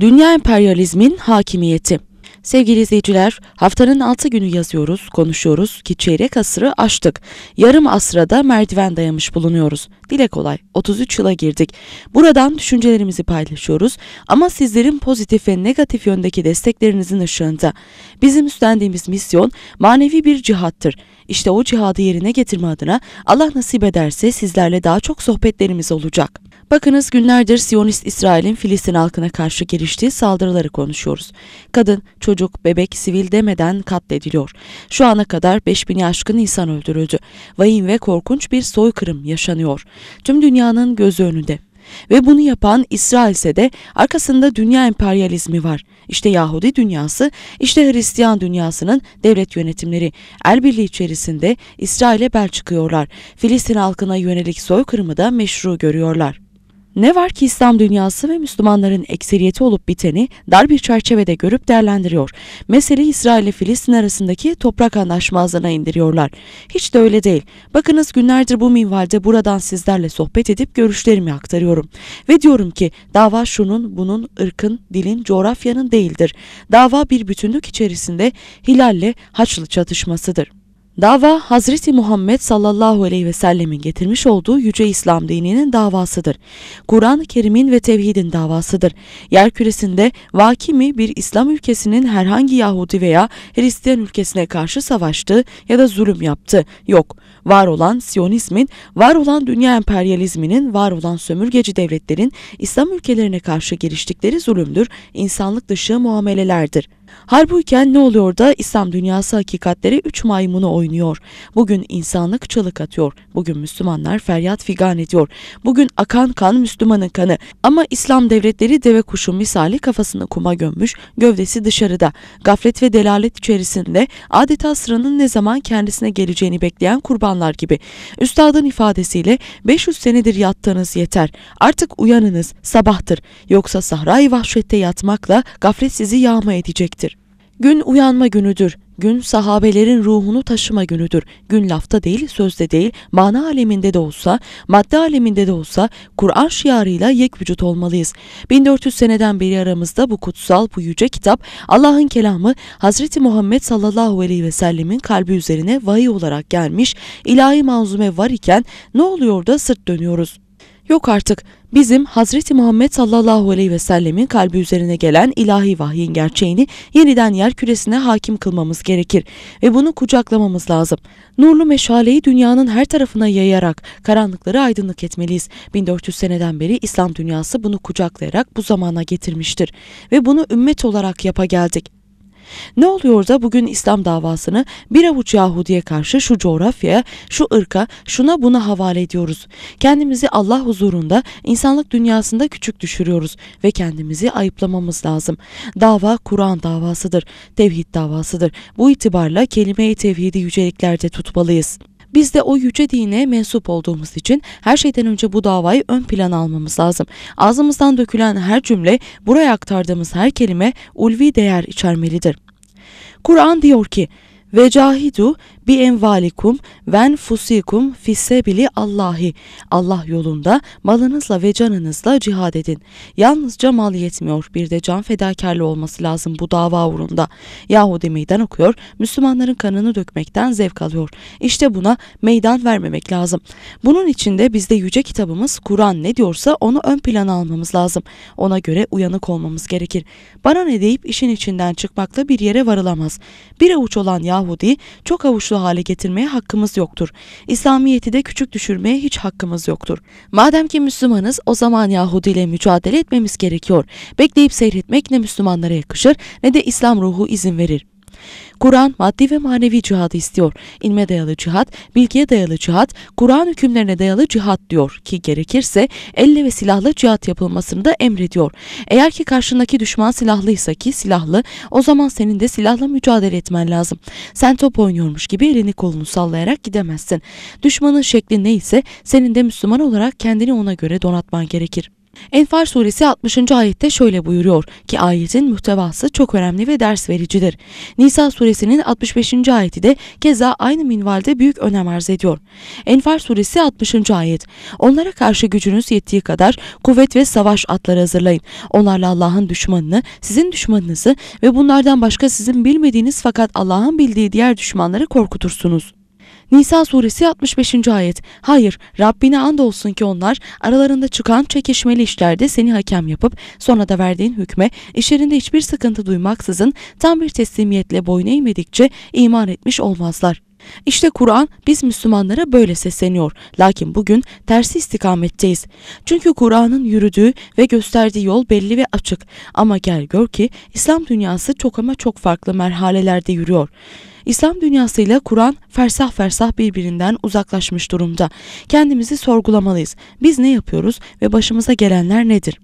Dünya emperyalizmin hakimiyeti. Sevgili izleyiciler, haftanın 6 günü yazıyoruz, konuşuyoruz ki çeyrek asrı aştık. Yarım asrada merdiven dayamış bulunuyoruz. Dile kolay, 33 yıla girdik. Buradan düşüncelerimizi paylaşıyoruz ama sizlerin pozitif ve negatif yöndeki desteklerinizin ışığında. Bizim üstlendiğimiz misyon manevi bir cihattır. İşte o cihadı yerine getirme adına Allah nasip ederse sizlerle daha çok sohbetlerimiz olacak. Bakınız günlerdir Siyonist İsrail'in Filistin halkına karşı giriştiği saldırıları konuşuyoruz. Kadın, çocuk, bebek, sivil demeden katlediliyor. Şu ana kadar 5000 aşkın insan öldürüldü. Vahim ve korkunç bir soykırım yaşanıyor. Tüm dünyanın gözü önünde. Ve bunu yapan İsrail ise de arkasında dünya emperyalizmi var. İşte Yahudi dünyası, işte Hristiyan dünyasının devlet yönetimleri el birliği içerisinde İsrail'e bel çıkıyorlar. Filistin halkına yönelik soykırımı da meşru görüyorlar. Ne var ki İslam dünyası ve Müslümanların ekseriyeti olup biteni dar bir çerçevede görüp değerlendiriyor. Mesele İsrail ile Filistin arasındaki toprak anlaşmazlığına indiriyorlar. Hiç de öyle değil. Bakınız günlerdir bu minvalde buradan sizlerle sohbet edip görüşlerimi aktarıyorum. Ve diyorum ki dava şunun, bunun, ırkın, dilin, coğrafyanın değildir. Dava bir bütünlük içerisinde Hilal'le Haçlı çatışmasıdır. Dava Hazreti Muhammed sallallahu aleyhi ve sellemin getirmiş olduğu yüce İslam dininin davasıdır. Kur'an-ı Kerim'in ve tevhidin davasıdır. Yer küresinde vakimi bir İslam ülkesinin herhangi Yahudi veya Hristiyan ülkesine karşı savaştı ya da zulüm yaptı. Yok. Var olan Siyonizmin, var olan dünya emperyalizminin, var olan sömürgeci devletlerin İslam ülkelerine karşı giriştikleri zulümdür, insanlık dışı muamelelerdir. Halbuken ne oluyor da İslam dünyası hakikatleri üç maymunu oynuyor. Bugün insanlık çığlık atıyor. Bugün Müslümanlar feryat figan ediyor. Bugün akan kan Müslümanın kanı. Ama İslam devletleri deve kuşu misali kafasını kuma gömmüş, gövdesi dışarıda. Gaflet ve delalet içerisinde adeta sıranın ne zaman kendisine geleceğini bekleyen kurbanlar gibi. Üstadın ifadesiyle 500 senedir yattığınız yeter. Artık uyanınız, sabahtır. Yoksa sahra-i vahşette yatmakla gaflet sizi yağma edecek. Gün uyanma günüdür. Gün sahabelerin ruhunu taşıma günüdür. Gün lafta değil, sözde değil, mana aleminde de olsa, madde aleminde de olsa Kur'an şiarıyla yek vücut olmalıyız. 1400 seneden beri aramızda bu kutsal, bu yüce kitap Allah'ın kelamı Hazreti Muhammed sallallahu aleyhi ve sellemin kalbi üzerine vahiy olarak gelmiş, ilahi manzume var iken ne oluyor da sırt dönüyoruz? Yok artık bizim Hazreti Muhammed sallallahu aleyhi ve sellemin kalbi üzerine gelen ilahi vahyin gerçeğini yeniden yer küresine hakim kılmamız gerekir ve bunu kucaklamamız lazım. Nurlu meşaleyi dünyanın her tarafına yayarak karanlıkları aydınlık etmeliyiz. 1400 seneden beri İslam dünyası bunu kucaklayarak bu zamana getirmiştir ve bunu ümmet olarak yapa geldik. Ne oluyor da bugün İslam davasını bir avuç Yahudi'ye karşı şu coğrafyaya, şu ırka, şuna buna havale ediyoruz. Kendimizi Allah huzurunda, insanlık dünyasında küçük düşürüyoruz ve kendimizi ayıplamamız lazım. Dava Kur'an davasıdır, tevhid davasıdır. Bu itibarla kelime-i tevhidi yüceliklerde tutmalıyız.'' Biz de o yüce dine mensup olduğumuz için her şeyden önce bu davayı ön plana almamız lazım. Ağzımızdan dökülen her cümle, buraya aktardığımız her kelime ulvi değer içermelidir. Kur'an diyor ki, ve cahidu bi envalikum ven fusikum fissebili Allahi. Allah yolunda malınızla ve canınızla cihad edin. Yalnızca mal yetmiyor bir de can fedakarlı olması lazım bu dava uğrunda. Yahudi meydan okuyor, Müslümanların kanını dökmekten zevk alıyor. İşte buna meydan vermemek lazım. Bunun için de bizde yüce kitabımız Kur'an ne diyorsa onu ön plana almamız lazım. Ona göre uyanık olmamız gerekir. Bana ne deyip işin içinden çıkmakla bir yere varılamaz. Bir avuç olan Yahudi çok avuçlu hale getirmeye hakkımız yoktur. İslamiyet'i de küçük düşürmeye hiç hakkımız yoktur. Madem ki Müslümanız o zaman Yahudi ile mücadele etmemiz gerekiyor. Bekleyip seyretmek ne Müslümanlara yakışır ne de İslam ruhu izin verir. Kur'an maddi ve manevi cihadı istiyor. İlme dayalı cihat, bilgiye dayalı cihat, Kur'an hükümlerine dayalı cihat diyor ki gerekirse elle ve silahlı cihat yapılmasını da emrediyor. Eğer ki karşındaki düşman silahlıysa ki silahlı o zaman senin de silahla mücadele etmen lazım. Sen top oynuyormuş gibi elini kolunu sallayarak gidemezsin. Düşmanın şekli neyse senin de Müslüman olarak kendini ona göre donatman gerekir. Enfar suresi 60. ayette şöyle buyuruyor ki ayetin muhtevası çok önemli ve ders vericidir. Nisa suresinin 65. ayeti de keza aynı minvalde büyük önem arz ediyor. Enfar suresi 60. ayet. Onlara karşı gücünüz yettiği kadar kuvvet ve savaş atları hazırlayın. Onlarla Allah'ın düşmanını, sizin düşmanınızı ve bunlardan başka sizin bilmediğiniz fakat Allah'ın bildiği diğer düşmanları korkutursunuz. Nisa suresi 65. ayet. Hayır Rabbine andolsun ki onlar aralarında çıkan çekişmeli işlerde seni hakem yapıp sonra da verdiğin hükme işlerinde hiçbir sıkıntı duymaksızın tam bir teslimiyetle boyun eğmedikçe iman etmiş olmazlar. İşte Kur'an biz Müslümanlara böyle sesleniyor. Lakin bugün tersi istikametteyiz. Çünkü Kur'an'ın yürüdüğü ve gösterdiği yol belli ve açık. Ama gel gör ki İslam dünyası çok ama çok farklı merhalelerde yürüyor. İslam dünyasıyla Kur'an fersah fersah birbirinden uzaklaşmış durumda. Kendimizi sorgulamalıyız. Biz ne yapıyoruz ve başımıza gelenler nedir?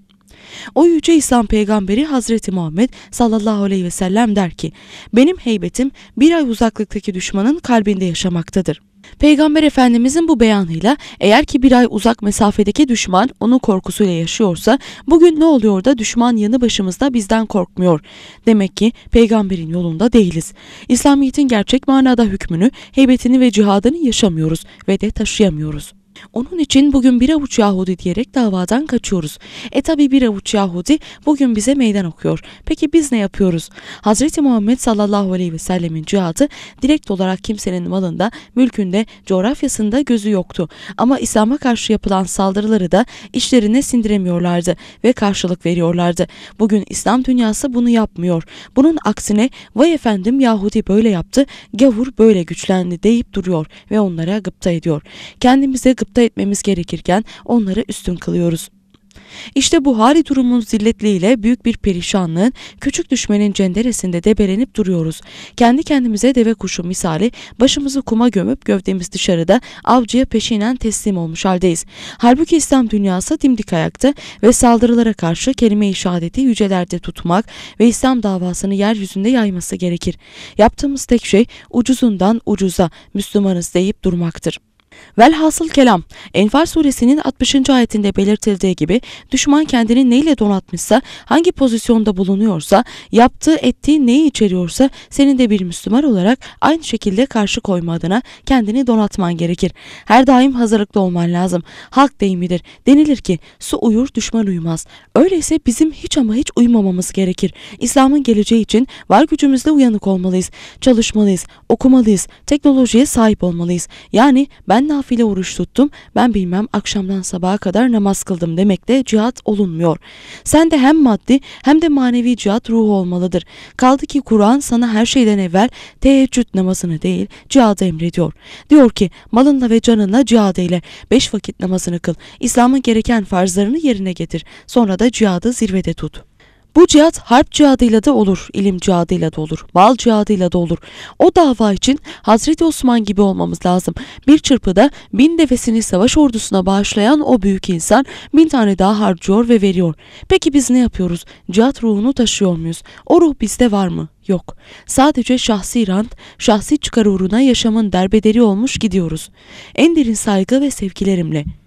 O yüce İslam peygamberi Hazreti Muhammed sallallahu aleyhi ve sellem der ki benim heybetim bir ay uzaklıktaki düşmanın kalbinde yaşamaktadır. Peygamber Efendimizin bu beyanıyla eğer ki bir ay uzak mesafedeki düşman onun korkusuyla yaşıyorsa bugün ne oluyor da düşman yanı başımızda bizden korkmuyor. Demek ki peygamberin yolunda değiliz. İslamiyet'in gerçek manada hükmünü, heybetini ve cihadını yaşamıyoruz ve de taşıyamıyoruz. Onun için bugün bir avuç Yahudi diyerek davadan kaçıyoruz. E tabi bir avuç Yahudi bugün bize meydan okuyor. Peki biz ne yapıyoruz? Hz. Muhammed sallallahu aleyhi ve sellemin cihatı direkt olarak kimsenin malında, mülkünde, coğrafyasında gözü yoktu. Ama İslam'a karşı yapılan saldırıları da işlerine sindiremiyorlardı ve karşılık veriyorlardı. Bugün İslam dünyası bunu yapmıyor. Bunun aksine vay efendim Yahudi böyle yaptı, gavur böyle güçlendi deyip duruyor ve onlara gıpta ediyor. Kendimize gıpta hasta etmemiz gerekirken onları üstün kılıyoruz. İşte bu hali durumun zilletliğiyle büyük bir perişanlığın, küçük düşmenin cenderesinde debelenip duruyoruz. Kendi kendimize deve kuşu misali başımızı kuma gömüp gövdemiz dışarıda avcıya peşinen teslim olmuş haldeyiz. Halbuki İslam dünyası dimdik ayakta ve saldırılara karşı kelime-i şehadeti yücelerde tutmak ve İslam davasını yeryüzünde yayması gerekir. Yaptığımız tek şey ucuzundan ucuza Müslümanız deyip durmaktır. Velhasıl kelam, Envar suresinin 60. ayetinde belirtildiği gibi düşman kendini neyle donatmışsa, hangi pozisyonda bulunuyorsa, yaptığı ettiği neyi içeriyorsa senin de bir Müslüman olarak aynı şekilde karşı koyma adına kendini donatman gerekir. Her daim hazırlıklı olman lazım. Halk deyimidir. Denilir ki su uyur düşman uyumaz. Öyleyse bizim hiç ama hiç uyumamamız gerekir. İslam'ın geleceği için var gücümüzle uyanık olmalıyız. Çalışmalıyız, okumalıyız, teknolojiye sahip olmalıyız. Yani ben ben nafile oruç tuttum, ben bilmem akşamdan sabaha kadar namaz kıldım demekle cihat olunmuyor. Sen de hem maddi hem de manevi cihat ruhu olmalıdır. Kaldı ki Kur'an sana her şeyden evvel teheccüd namazını değil cihadı emrediyor. Diyor ki malınla ve canınla cihad eyle, beş vakit namazını kıl, İslam'ın gereken farzlarını yerine getir, sonra da cihadı zirvede tut.'' Bu cihat harp cihadıyla da olur, ilim cihadıyla da olur, mal cihadıyla da olur. O dava için Hazreti Osman gibi olmamız lazım. Bir çırpıda bin devesini savaş ordusuna bağışlayan o büyük insan bin tane daha harcıyor ve veriyor. Peki biz ne yapıyoruz? Cihat ruhunu taşıyor muyuz? O ruh bizde var mı? Yok. Sadece şahsi rant, şahsi çıkar uğruna yaşamın derbederi olmuş gidiyoruz. En derin saygı ve sevgilerimle.